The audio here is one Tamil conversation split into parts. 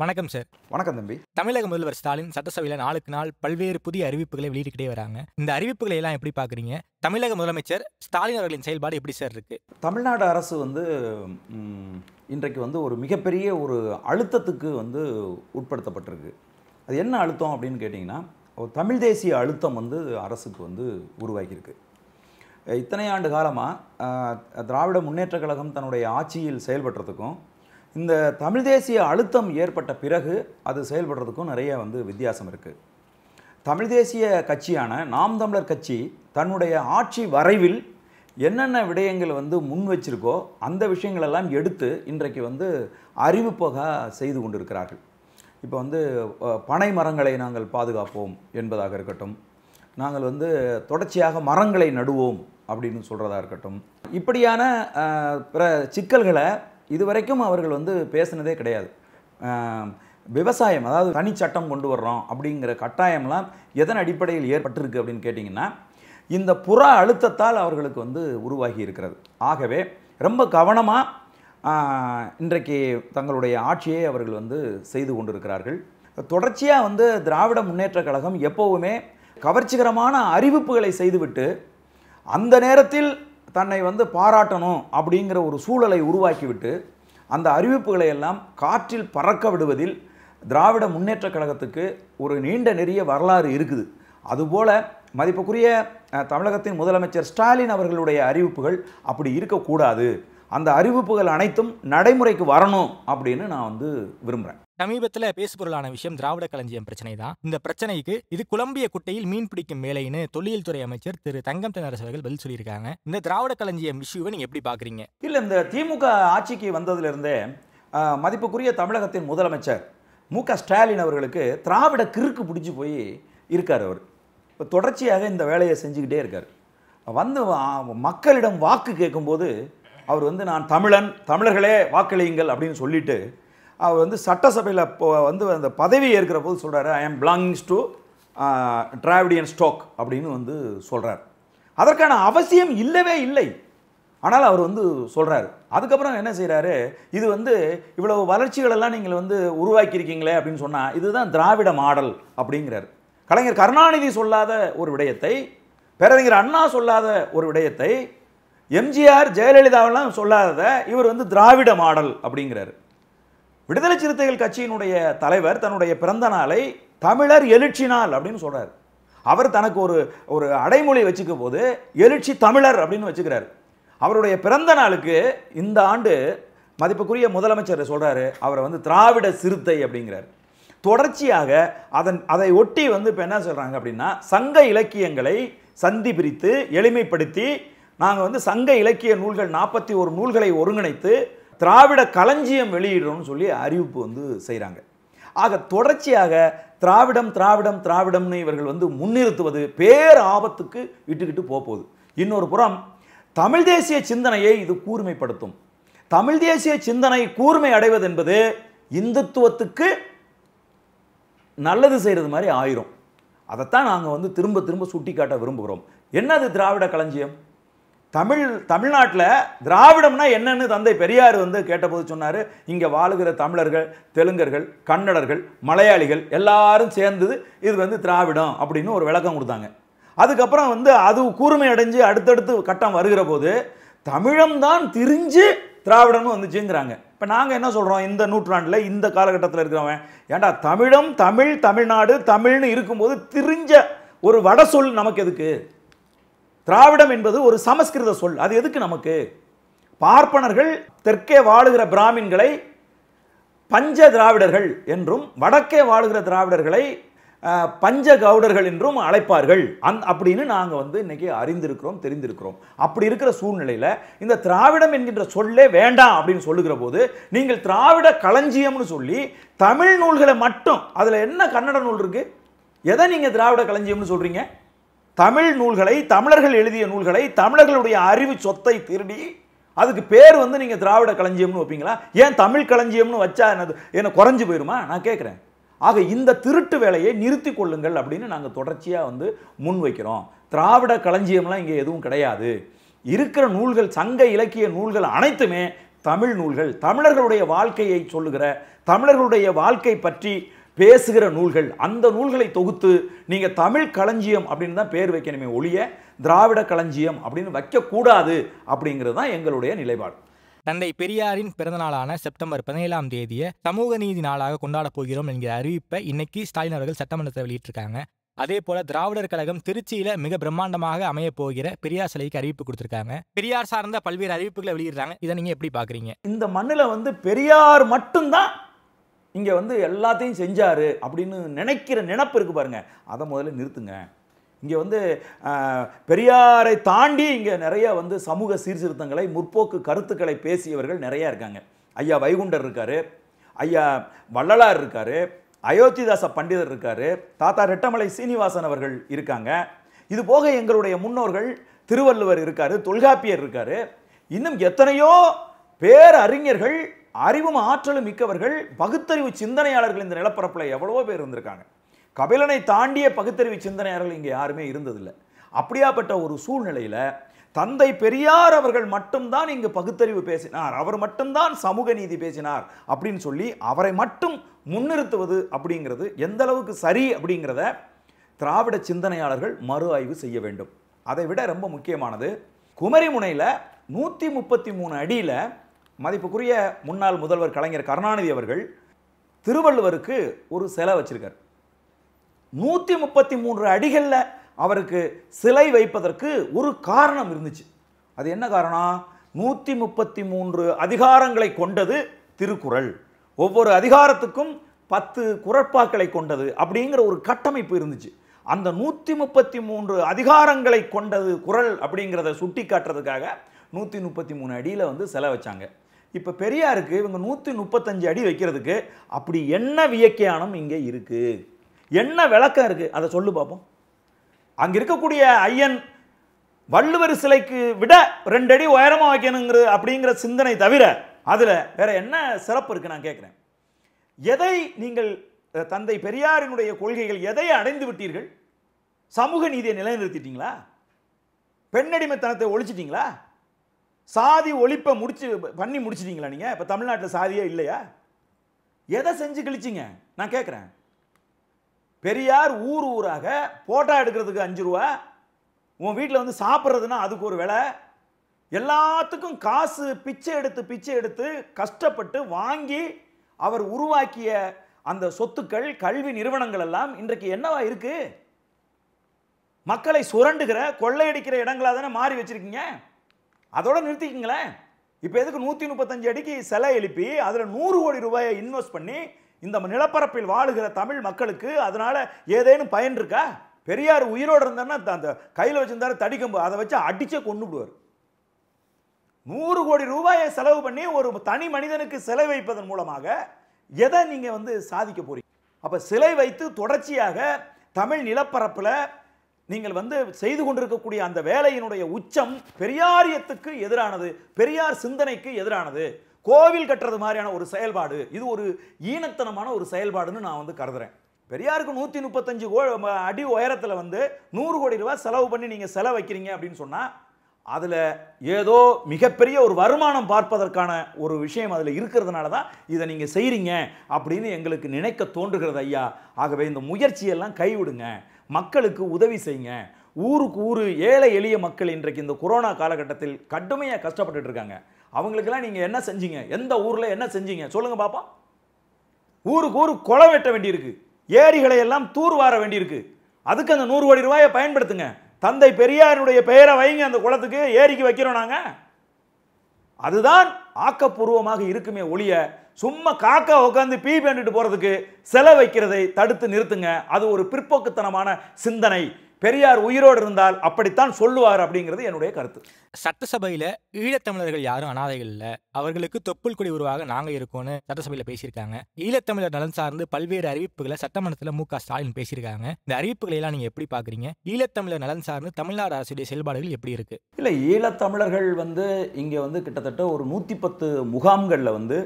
வணக்கம் சார் வணக்கம் தம்பி தமிழக முதல்வர் ஸ்டாலின் சட்டசபையில் நாளுக்கு நாள் பல்வேறு புதிய அறிவிப்புகளை வெளியிட்டுக்கிட்டே வராங்க இந்த அறிவிப்புகளை எல்லாம் எப்படி பார்க்குறீங்க தமிழக முதலமைச்சர் ஸ்டாலின் அவர்களின் செயல்பாடு எப்படி சார் இருக்கு தமிழ்நாடு அரசு வந்து இன்றைக்கு வந்து ஒரு மிகப்பெரிய ஒரு அழுத்தத்துக்கு வந்து உட்படுத்தப்பட்டிருக்கு அது என்ன அழுத்தம் அப்படின்னு கேட்டிங்கன்னா தமிழ் தேசிய அழுத்தம் வந்து அரசுக்கு வந்து உருவாகியிருக்கு இத்தனை ஆண்டு காலமாக திராவிட முன்னேற்ற கழகம் தன்னுடைய ஆட்சியில் செயல்பட்டுறதுக்கும் இந்த தமிழ் தேசிய அழுத்தம் ஏற்பட்ட பிறகு அது செயல்படுறதுக்கும் நிறைய வந்து வித்தியாசம் இருக்குது தமிழ் தேசிய கட்சியான நாம் தமிழர் கட்சி தன்னுடைய ஆட்சி வரைவில் என்னென்ன விடயங்கள் வந்து முன் வச்சிருக்கோ அந்த விஷயங்களெல்லாம் எடுத்து இன்றைக்கு வந்து போக செய்து கொண்டிருக்கிறார்கள் இப்போ வந்து பனை மரங்களை நாங்கள் பாதுகாப்போம் என்பதாக இருக்கட்டும் நாங்கள் வந்து தொடர்ச்சியாக மரங்களை நடுவோம் அப்படின்னு சொல்கிறதா இருக்கட்டும் இப்படியான பிற சிக்கல்களை இது வரைக்கும் அவர்கள் வந்து பேசினதே கிடையாது விவசாயம் அதாவது தனி சட்டம் கொண்டு வர்றோம் அப்படிங்கிற கட்டாயம்லாம் எதன் அடிப்படையில் ஏற்பட்டிருக்கு அப்படின்னு கேட்டிங்கன்னா இந்த புற அழுத்தத்தால் அவர்களுக்கு வந்து உருவாகி இருக்கிறது ஆகவே ரொம்ப கவனமாக இன்றைக்கு தங்களுடைய ஆட்சியை அவர்கள் வந்து செய்து கொண்டிருக்கிறார்கள் தொடர்ச்சியாக வந்து திராவிட முன்னேற்ற கழகம் எப்போவுமே கவர்ச்சிகரமான அறிவிப்புகளை செய்துவிட்டு அந்த நேரத்தில் தன்னை வந்து பாராட்டணும் அப்படிங்கிற ஒரு சூழலை உருவாக்கிவிட்டு அந்த அறிவிப்புகளை எல்லாம் காற்றில் பறக்க விடுவதில் திராவிட முன்னேற்ற கழகத்துக்கு ஒரு நீண்ட நெறிய வரலாறு இருக்குது அதுபோல் மதிப்புக்குரிய தமிழகத்தின் முதலமைச்சர் ஸ்டாலின் அவர்களுடைய அறிவிப்புகள் அப்படி இருக்கக்கூடாது அந்த அறிவிப்புகள் அனைத்தும் நடைமுறைக்கு வரணும் அப்படின்னு நான் வந்து விரும்புகிறேன் சமீபத்தில் பேசுபொருளான விஷயம் திராவிட களஞ்சியம் பிரச்சனை தான் இந்த பிரச்சனைக்கு இது குழம்பிய குட்டையில் மீன் பிடிக்கும் வேலைன்னு தொல்லியல் துறை அமைச்சர் திரு தங்கம் தென்னரசு பதில் சொல்லியிருக்காங்க இந்த திராவிட களஞ்சியம் இஷ்யூவை நீங்கள் எப்படி பார்க்குறீங்க இல்லை இந்த திமுக ஆட்சிக்கு வந்ததுலேருந்தே மதிப்புக்குரிய தமிழகத்தின் முதலமைச்சர் மு க ஸ்டாலின் அவர்களுக்கு திராவிட கிறுக்கு பிடிச்சி போய் இருக்கார் அவர் இப்போ தொடர்ச்சியாக இந்த வேலையை செஞ்சுக்கிட்டே இருக்கார் வந்து மக்களிடம் வாக்கு கேட்கும்போது அவர் வந்து நான் தமிழன் தமிழர்களே வாக்களியுங்கள் அப்படின்னு சொல்லிட்டு அவர் வந்து சட்டசபையில் வந்து அந்த பதவி ஏற்கிற போது சொல்கிறார் ஐ ஆம் பிலாங்கிங்ஸ் டு டிராவிடியன் ஸ்டோக் அப்படின்னு வந்து சொல்கிறார் அதற்கான அவசியம் இல்லவே இல்லை ஆனால் அவர் வந்து சொல்கிறார் அதுக்கப்புறம் என்ன செய்கிறாரு இது வந்து இவ்வளவு வளர்ச்சிகளெல்லாம் நீங்கள் வந்து உருவாக்கியிருக்கீங்களே அப்படின்னு சொன்னால் இதுதான் திராவிட மாடல் அப்படிங்கிறார் கலைஞர் கருணாநிதி சொல்லாத ஒரு விடயத்தை பேரறிஞர் அண்ணா சொல்லாத ஒரு விடயத்தை எம்ஜிஆர் ஜெயலலிதாவெல்லாம் சொல்லாதத இவர் வந்து திராவிட மாடல் அப்படிங்கிறாரு விடுதலை சிறுத்தைகள் கட்சியினுடைய தலைவர் தன்னுடைய பிறந்த நாளை தமிழர் எழுச்சி நாள் அப்படின்னு சொல்கிறார் அவர் தனக்கு ஒரு ஒரு அடைமொழி வச்சுக்க போது எழுச்சி தமிழர் அப்படின்னு வச்சுக்கிறார் அவருடைய பிறந்த நாளுக்கு இந்த ஆண்டு மதிப்புக்குரிய முதலமைச்சர் சொல்கிறாரு அவரை வந்து திராவிட சிறுத்தை அப்படிங்கிறார் தொடர்ச்சியாக அதன் அதை ஒட்டி வந்து இப்போ என்ன சொல்கிறாங்க அப்படின்னா சங்க இலக்கியங்களை சந்தி பிரித்து எளிமைப்படுத்தி நாங்கள் வந்து சங்க இலக்கிய நூல்கள் நாற்பத்தி ஒரு நூல்களை ஒருங்கிணைத்து திராவிட களஞ்சியம் வெளியிடணும்னு சொல்லி அறிவிப்பு வந்து செய்கிறாங்க ஆக தொடர்ச்சியாக திராவிடம் திராவிடம் திராவிடம்னு இவர்கள் வந்து முன்னிறுத்துவது பேர் ஆபத்துக்கு இட்டுக்கிட்டு போகுது இன்னொரு புறம் தமிழ் தேசிய சிந்தனையை இது கூர்மைப்படுத்தும் தமிழ் தேசிய சிந்தனை கூர்மை அடைவது என்பது இந்துத்துவத்துக்கு நல்லது செய்கிறது மாதிரி ஆயிரும் அதைத்தான் நாங்கள் வந்து திரும்ப திரும்ப சுட்டி காட்ட விரும்புகிறோம் என்னது திராவிட களஞ்சியம் தமிழ் தமிழ்நாட்டில் திராவிடம்னா என்னன்னு தந்தை பெரியார் வந்து கேட்டபோது சொன்னார் இங்கே வாழுகிற தமிழர்கள் தெலுங்கர்கள் கன்னடர்கள் மலையாளிகள் எல்லாரும் சேர்ந்தது இது வந்து திராவிடம் அப்படின்னு ஒரு விளக்கம் கொடுத்தாங்க அதுக்கப்புறம் வந்து அது கூர்மை அடைஞ்சு அடுத்தடுத்து கட்டம் வருகிற போது தமிழம்தான் திரிஞ்சு திராவிடம்னு வந்துச்சுங்கிறாங்க இப்போ நாங்கள் என்ன சொல்கிறோம் இந்த நூற்றாண்டில் இந்த காலகட்டத்தில் இருக்கிறவன் ஏன்டா தமிழம் தமிழ் தமிழ்நாடு தமிழ்னு இருக்கும்போது திரிஞ்ச ஒரு வட சொல் நமக்கு எதுக்கு திராவிடம் என்பது ஒரு சமஸ்கிருத சொல் அது எதுக்கு நமக்கு பார்ப்பனர்கள் தெற்கே வாழுகிற பிராமின்களை பஞ்ச திராவிடர்கள் என்றும் வடக்கே வாழுகிற திராவிடர்களை பஞ்ச கவுடர்கள் என்றும் அழைப்பார்கள் அந் அப்படின்னு நாங்கள் வந்து இன்றைக்கி அறிந்திருக்கிறோம் தெரிந்திருக்கிறோம் அப்படி இருக்கிற சூழ்நிலையில் இந்த திராவிடம் என்கின்ற சொல்லே வேண்டாம் அப்படின்னு சொல்லுகிற போது நீங்கள் திராவிட களஞ்சியம்னு சொல்லி தமிழ் நூல்களை மட்டும் அதில் என்ன கன்னட நூல் இருக்குது எதை நீங்கள் திராவிட களஞ்சியம்னு சொல்கிறீங்க தமிழ் நூல்களை தமிழர்கள் எழுதிய நூல்களை தமிழர்களுடைய அறிவு சொத்தை திருடி அதுக்கு பேர் வந்து நீங்கள் திராவிட களஞ்சியம்னு வைப்பீங்களா ஏன் தமிழ் களஞ்சியம்னு வச்சா என்னது என்ன குறைஞ்சு போயிருமா நான் கேட்குறேன் ஆக இந்த திருட்டு வேலையை நிறுத்தி கொள்ளுங்கள் அப்படின்னு நாங்கள் தொடர்ச்சியாக வந்து முன் வைக்கிறோம் திராவிட களஞ்சியம்லாம் இங்கே எதுவும் கிடையாது இருக்கிற நூல்கள் சங்க இலக்கிய நூல்கள் அனைத்துமே தமிழ் நூல்கள் தமிழர்களுடைய வாழ்க்கையை சொல்லுகிற தமிழர்களுடைய வாழ்க்கை பற்றி பேசுகிற நூல்கள் அந்த நூல்களை தொகுத்து நீங்கள் தமிழ் களஞ்சியம் அப்படின்னு தான் பேர் வைக்கணுமே ஒழிய திராவிட களஞ்சியம் அப்படின்னு வைக்கக்கூடாது அப்படிங்கிறது தான் எங்களுடைய நிலைப்பாடு தந்தை பெரியாரின் பிறந்தநாளான செப்டம்பர் பதினேழாம் தேதியை சமூக நீதி நாளாக கொண்டாடப் போகிறோம் என்கிற அறிவிப்பை இன்னைக்கு ஸ்டாலின் அவர்கள் சட்டமன்றத்தை வெளியிட்டிருக்காங்க அதே போல திராவிடர் கழகம் திருச்சியில மிக பிரம்மாண்டமாக அமைய போகிற பெரியார் சிலைக்கு அறிவிப்பு கொடுத்திருக்காங்க பெரியார் சார்ந்த பல்வேறு அறிவிப்புகளை வெளியிடுறாங்க இதை நீங்க எப்படி பாக்குறீங்க இந்த மண்ணில் வந்து பெரியார் மட்டும்தான் இங்கே வந்து எல்லாத்தையும் செஞ்சார் அப்படின்னு நினைக்கிற நினப்பு இருக்குது பாருங்கள் அதை முதல்ல நிறுத்துங்க இங்கே வந்து பெரியாரை தாண்டி இங்கே நிறைய வந்து சமூக சீர்திருத்தங்களை முற்போக்கு கருத்துக்களை பேசியவர்கள் நிறையா இருக்காங்க ஐயா வைகுண்டர் இருக்கார் ஐயா வள்ளலார் இருக்கார் அயோத்திதாச பண்டிதர் இருக்கார் தாத்தா ரெட்டமலை சீனிவாசன் அவர்கள் இருக்காங்க இது போக எங்களுடைய முன்னோர்கள் திருவள்ளுவர் இருக்கார் தொல்காப்பியர் இருக்கார் இன்னும் எத்தனையோ பேரறிஞர்கள் அறிவும் ஆற்றலும் மிக்கவர்கள் பகுத்தறிவு சிந்தனையாளர்கள் இந்த நிலப்பரப்பில் எவ்வளவோ பேர் இருந்திருக்காங்க கபிலனை தாண்டிய பகுத்தறிவு சிந்தனையாளர்கள் இங்கே யாருமே இருந்ததில்லை அப்படியாப்பட்ட ஒரு சூழ்நிலையில் தந்தை பெரியார் அவர்கள் மட்டும்தான் இங்கு பகுத்தறிவு பேசினார் அவர் மட்டும்தான் சமூக நீதி பேசினார் அப்படின்னு சொல்லி அவரை மட்டும் முன்னிறுத்துவது அப்படிங்கிறது எந்த அளவுக்கு சரி அப்படிங்கிறத திராவிட சிந்தனையாளர்கள் மறு ஆய்வு செய்ய வேண்டும் அதை விட ரொம்ப முக்கியமானது குமரிமுனையில் நூற்றி முப்பத்தி மூணு அடியில் மதிப்புக்குரிய முன்னாள் முதல்வர் கலைஞர் கருணாநிதி அவர்கள் திருவள்ளுவருக்கு ஒரு சிலை வச்சிருக்கார் நூற்றி முப்பத்தி மூன்று அடிகளில் அவருக்கு சிலை வைப்பதற்கு ஒரு காரணம் இருந்துச்சு அது என்ன காரணம் நூற்றி முப்பத்தி மூன்று அதிகாரங்களை கொண்டது திருக்குறள் ஒவ்வொரு அதிகாரத்துக்கும் பத்து குரட்பாக்களை கொண்டது அப்படிங்கிற ஒரு கட்டமைப்பு இருந்துச்சு அந்த நூற்றி முப்பத்தி மூன்று அதிகாரங்களை கொண்டது குரல் அப்படிங்கிறத சுட்டி காட்டுறதுக்காக நூற்றி முப்பத்தி மூணு அடியில் வந்து வச்சாங்க இப்போ பெரியாருக்கு இவங்க நூற்றி முப்பத்தஞ்சு அடி வைக்கிறதுக்கு அப்படி என்ன வியக்கியானம் இங்கே இருக்குது என்ன விளக்கம் இருக்குது அதை சொல்லு பார்ப்போம் அங்கே இருக்கக்கூடிய ஐயன் வள்ளுவர் சிலைக்கு விட ரெண்டு அடி உயரமாக வைக்கணுங்கிற அப்படிங்கிற சிந்தனை தவிர அதில் வேற என்ன சிறப்பு இருக்குது நான் கேட்குறேன் எதை நீங்கள் தந்தை பெரியாரினுடைய கொள்கைகள் எதை அடைந்து விட்டீர்கள் சமூக நீதியை நிலைநிறுத்திட்டீங்களா பெண்ணடிமைத்தனத்தை ஒழிச்சிட்டிங்களா சாதி ஒழிப்பை முடிச்சு பண்ணி முடிச்சிட்டீங்களா நீங்கள் இப்போ தமிழ்நாட்டில் சாதியே இல்லையா எதை செஞ்சு கழிச்சிங்க நான் கேட்குறேன் பெரியார் ஊர் ஊராக ஃபோட்டோ எடுக்கிறதுக்கு அஞ்சு ரூபா உன் வீட்டில் வந்து சாப்பிட்றதுன்னா அதுக்கு ஒரு விலை எல்லாத்துக்கும் காசு பிச்சை எடுத்து பிச்சை எடுத்து கஷ்டப்பட்டு வாங்கி அவர் உருவாக்கிய அந்த சொத்துக்கள் கல்வி நிறுவனங்கள் எல்லாம் இன்றைக்கு என்னவா இருக்குது மக்களை சுரண்டுகிற கொள்ளையடிக்கிற இடங்களாக தானே மாறி வச்சுருக்கீங்க அதோடு நிறுத்திக்கிங்களேன் இப்போ எதுக்கு நூற்றி முப்பத்தஞ்சு அடிக்கு சிலை எழுப்பி அதில் நூறு கோடி ரூபாயை இன்வெஸ்ட் பண்ணி இந்த நிலப்பரப்பில் வாழுகிற தமிழ் மக்களுக்கு அதனால் ஏதேனும் பயன் இருக்கா பெரியார் உயிரோடு இருந்தார்னா அந்த கையில் வச்சிருந்தாரு தடிக்கம்பு அதை வச்சு அடிச்சே கொண்டு விடுவார் நூறு கோடி ரூபாயை செலவு பண்ணி ஒரு தனி மனிதனுக்கு சிலை வைப்பதன் மூலமாக எதை நீங்கள் வந்து சாதிக்க போறீங்க அப்போ சிலை வைத்து தொடர்ச்சியாக தமிழ் நிலப்பரப்பில் நீங்கள் வந்து செய்து கொண்டிருக்கக்கூடிய அந்த வேலையினுடைய உச்சம் பெரியாரியத்துக்கு எதிரானது பெரியார் சிந்தனைக்கு எதிரானது கோவில் கட்டுறது மாதிரியான ஒரு செயல்பாடு இது ஒரு ஈனத்தனமான ஒரு செயல்பாடுன்னு நான் வந்து கருதுறேன் பெரியாருக்கு நூற்றி முப்பத்தஞ்சு கோ அடி உயரத்தில் வந்து நூறு கோடி ரூபாய் செலவு பண்ணி நீங்கள் செலவு வைக்கிறீங்க அப்படின்னு சொன்னால் அதில் ஏதோ மிகப்பெரிய ஒரு வருமானம் பார்ப்பதற்கான ஒரு விஷயம் அதில் இருக்கிறதுனால தான் இதை நீங்கள் செய்கிறீங்க அப்படின்னு எங்களுக்கு நினைக்க தோன்றுகிறது ஐயா ஆகவே இந்த முயற்சியெல்லாம் கைவிடுங்க மக்களுக்கு உதவி செய்யுங்க ஊருக்கு ஊர் ஏழை எளிய மக்கள் இன்றைக்கு இந்த கொரோனா காலகட்டத்தில் கடுமையாக கஷ்டப்பட்டுட்டு இருக்காங்க அவங்களுக்கெல்லாம் நீங்கள் என்ன செஞ்சீங்க எந்த ஊரில் என்ன செஞ்சீங்க சொல்லுங்கள் பாப்பா ஊருக்கு ஊர் குளம் வெட்ட வேண்டியிருக்கு ஏரிகளை எல்லாம் தூர்வார வேண்டியிருக்கு அதுக்கு அந்த நூறு கோடி ரூபாயை பயன்படுத்துங்க தந்தை பெரியாருடைய பெயரை வைங்க அந்த குளத்துக்கு ஏரிக்கு வைக்கிறோம் நாங்கள் அதுதான் ஆக்கப்பூர்வமாக இருக்குமே ஒளியை சும்மா காக்கா உட்காந்து பீ பேண்டுட்டு போகிறதுக்கு செல வைக்கிறதை தடுத்து நிறுத்துங்க அது ஒரு பிற்போக்குத்தனமான சிந்தனை பெரியார் உயிரோடு இருந்தால் அப்படித்தான் சொல்லுவார் அப்படிங்கிறது என்னுடைய கருத்து சட்டசபையில் ஈழத்தமிழர்கள் யாரும் அனாதைகள் இல்லை அவர்களுக்கு தொப்புள் கொடி உருவாக நாங்கள் இருக்கோம்னு சட்டசபையில் பேசியிருக்காங்க ஈழத்தமிழர் நலன் சார்ந்து பல்வேறு அறிவிப்புகளை சட்டமன்றத்தில் மு ஸ்டாலின் பேசியிருக்காங்க இந்த அறிவிப்புகளை எல்லாம் நீங்கள் எப்படி பார்க்குறீங்க ஈழத்தமிழர் நலன் சார்ந்து தமிழ்நாடு அரசுடைய செயல்பாடுகள் எப்படி இருக்குது இல்லை ஈழத்தமிழர்கள் வந்து இங்கே வந்து கிட்டத்தட்ட ஒரு நூற்றி பத்து முகாம்களில் வந்து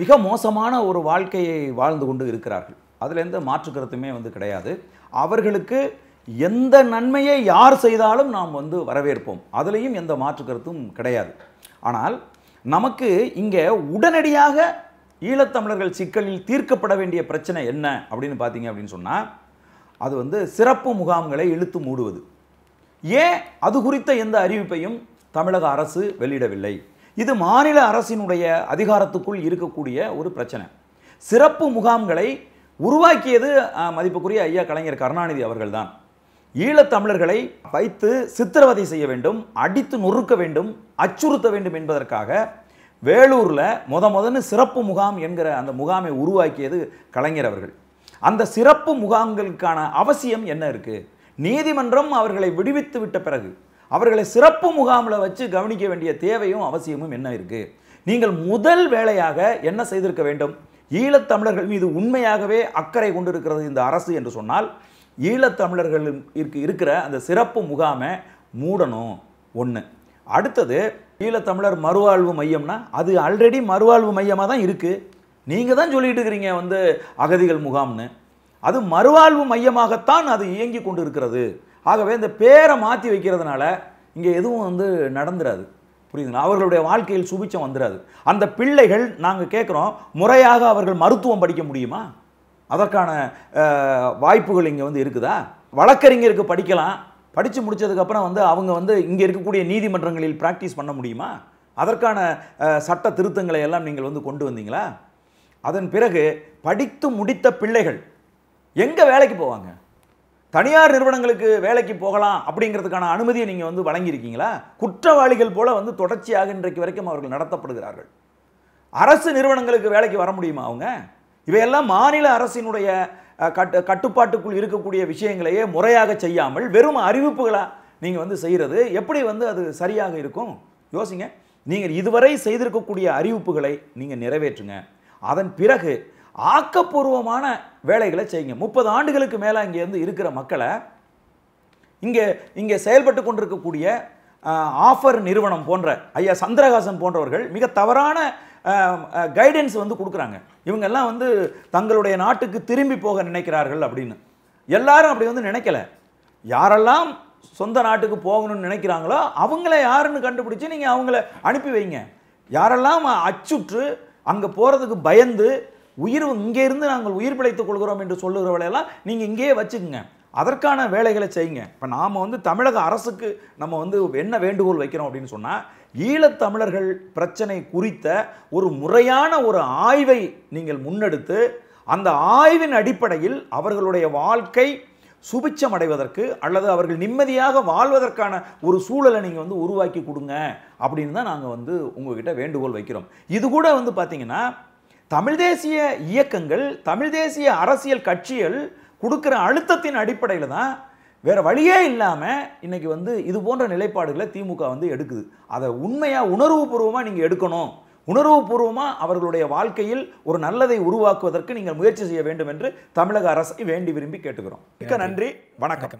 மிக மோசமான ஒரு வாழ்க்கையை வாழ்ந்து கொண்டு இருக்கிறார்கள் அதில் எந்த மாற்று கருத்துமே வந்து கிடையாது அவர்களுக்கு எந்த நன்மையை யார் செய்தாலும் நாம் வந்து வரவேற்போம் அதுலேயும் எந்த மாற்று கருத்தும் கிடையாது ஆனால் நமக்கு இங்கே உடனடியாக ஈழத்தமிழர்கள் சிக்கலில் தீர்க்கப்பட வேண்டிய பிரச்சனை என்ன அப்படின்னு பார்த்தீங்க அப்படின்னு சொன்னால் அது வந்து சிறப்பு முகாம்களை இழுத்து மூடுவது ஏன் அது குறித்த எந்த அறிவிப்பையும் தமிழக அரசு வெளியிடவில்லை இது மாநில அரசினுடைய அதிகாரத்துக்குள் இருக்கக்கூடிய ஒரு பிரச்சனை சிறப்பு முகாம்களை உருவாக்கியது மதிப்புக்குரிய ஐயா கலைஞர் கருணாநிதி அவர்கள்தான் ஈழத்தமிழர்களை வைத்து சித்திரவதை செய்ய வேண்டும் அடித்து நொறுக்க வேண்டும் அச்சுறுத்த வேண்டும் என்பதற்காக வேலூரில் முத முதன்னு சிறப்பு முகாம் என்கிற அந்த முகாமை உருவாக்கியது கலைஞர் அவர்கள் அந்த சிறப்பு முகாம்களுக்கான அவசியம் என்ன இருக்குது நீதிமன்றம் அவர்களை விடுவித்து விட்ட பிறகு அவர்களை சிறப்பு முகாமில் வச்சு கவனிக்க வேண்டிய தேவையும் அவசியமும் என்ன இருக்குது நீங்கள் முதல் வேலையாக என்ன செய்திருக்க வேண்டும் ஈழத்தமிழர்கள் மீது உண்மையாகவே அக்கறை கொண்டிருக்கிறது இந்த அரசு என்று சொன்னால் ஈழத்தமிழர்கள் இருக்கிற அந்த சிறப்பு முகாமை மூடணும் ஒன்று அடுத்தது ஈழத்தமிழர் மறுவாழ்வு மையம்னா அது ஆல்ரெடி மறுவாழ்வு மையமாக தான் இருக்குது நீங்கள் தான் சொல்லிட்டு இருக்கிறீங்க வந்து அகதிகள் முகாம்னு அது மறுவாழ்வு மையமாகத்தான் அது இயங்கி கொண்டு இருக்கிறது ஆகவே இந்த பேரை மாற்றி வைக்கிறதுனால இங்கே எதுவும் வந்து நடந்துராது புரியுதுங்களா அவர்களுடைய வாழ்க்கையில் சுபிச்சம் வந்துடாது அந்த பிள்ளைகள் நாங்கள் கேட்குறோம் முறையாக அவர்கள் மருத்துவம் படிக்க முடியுமா அதற்கான வாய்ப்புகள் இங்கே வந்து இருக்குதா வழக்கறிஞருக்கு படிக்கலாம் படித்து முடித்ததுக்கப்புறம் வந்து அவங்க வந்து இங்கே இருக்கக்கூடிய நீதிமன்றங்களில் ப்ராக்டிஸ் பண்ண முடியுமா அதற்கான சட்ட திருத்தங்களை எல்லாம் நீங்கள் வந்து கொண்டு வந்தீங்களா அதன் பிறகு படித்து முடித்த பிள்ளைகள் எங்கே வேலைக்கு போவாங்க தனியார் நிறுவனங்களுக்கு வேலைக்கு போகலாம் அப்படிங்கிறதுக்கான அனுமதியை நீங்கள் வந்து வழங்கியிருக்கீங்களா குற்றவாளிகள் போல வந்து தொடர்ச்சியாக இன்றைக்கு வரைக்கும் அவர்கள் நடத்தப்படுகிறார்கள் அரசு நிறுவனங்களுக்கு வேலைக்கு வர முடியுமா அவங்க இவையெல்லாம் மாநில அரசினுடைய கட்டு கட்டுப்பாட்டுக்குள் இருக்கக்கூடிய விஷயங்களையே முறையாக செய்யாமல் வெறும் அறிவிப்புகளாக நீங்கள் வந்து செய்கிறது எப்படி வந்து அது சரியாக இருக்கும் யோசிங்க நீங்கள் இதுவரை செய்திருக்கக்கூடிய அறிவிப்புகளை நீங்கள் நிறைவேற்றுங்க அதன் பிறகு ஆக்கப்பூர்வமான வேலைகளை செய்யுங்க முப்பது ஆண்டுகளுக்கு மேலே இங்கே வந்து இருக்கிற மக்களை இங்கே இங்கே செயல்பட்டு கொண்டிருக்கக்கூடிய ஆஃபர் நிறுவனம் போன்ற ஐயா சந்திரகாசன் போன்றவர்கள் மிக தவறான கைடன்ஸ் வந்து கொடுக்குறாங்க இவங்கெல்லாம் வந்து தங்களுடைய நாட்டுக்கு திரும்பி போக நினைக்கிறார்கள் அப்படின்னு எல்லாரும் அப்படி வந்து நினைக்கல யாரெல்லாம் சொந்த நாட்டுக்கு போகணும்னு நினைக்கிறாங்களோ அவங்கள யாருன்னு கண்டுபிடிச்சி நீங்கள் அவங்கள அனுப்பி வைங்க யாரெல்லாம் அச்சுற்று அங்கே போகிறதுக்கு பயந்து உயிர் இங்கேருந்து நாங்கள் உயிர் பிழைத்துக் கொள்கிறோம் என்று சொல்லுகிற வேலையெல்லாம் நீங்கள் இங்கேயே வச்சுக்கோங்க அதற்கான வேலைகளை செய்யுங்க இப்போ நாம் வந்து தமிழக அரசுக்கு நம்ம வந்து என்ன வேண்டுகோள் வைக்கிறோம் அப்படின்னு சொன்னால் ஈழத்தமிழர்கள் பிரச்சனை குறித்த ஒரு முறையான ஒரு ஆய்வை நீங்கள் முன்னெடுத்து அந்த ஆய்வின் அடிப்படையில் அவர்களுடைய வாழ்க்கை சுபிச்சம் அடைவதற்கு அல்லது அவர்கள் நிம்மதியாக வாழ்வதற்கான ஒரு சூழலை நீங்கள் வந்து உருவாக்கி கொடுங்க அப்படின்னு தான் நாங்கள் வந்து உங்ககிட்ட வேண்டுகோள் வைக்கிறோம் இது கூட வந்து பார்த்திங்கன்னா தமிழ் தேசிய இயக்கங்கள் தமிழ் தேசிய அரசியல் கட்சிகள் கொடுக்குற அழுத்தத்தின் அடிப்படையில் தான் வேறு வழியே இல்லாமல் இன்றைக்கி வந்து இது போன்ற நிலைப்பாடுகளை திமுக வந்து எடுக்குது அதை உண்மையாக உணர்வுபூர்வமாக நீங்கள் எடுக்கணும் உணர்வுபூர்வமாக அவர்களுடைய வாழ்க்கையில் ஒரு நல்லதை உருவாக்குவதற்கு நீங்கள் முயற்சி செய்ய வேண்டும் என்று தமிழக அரசை வேண்டி விரும்பி கேட்டுக்கிறோம் மிக்க நன்றி வணக்கம்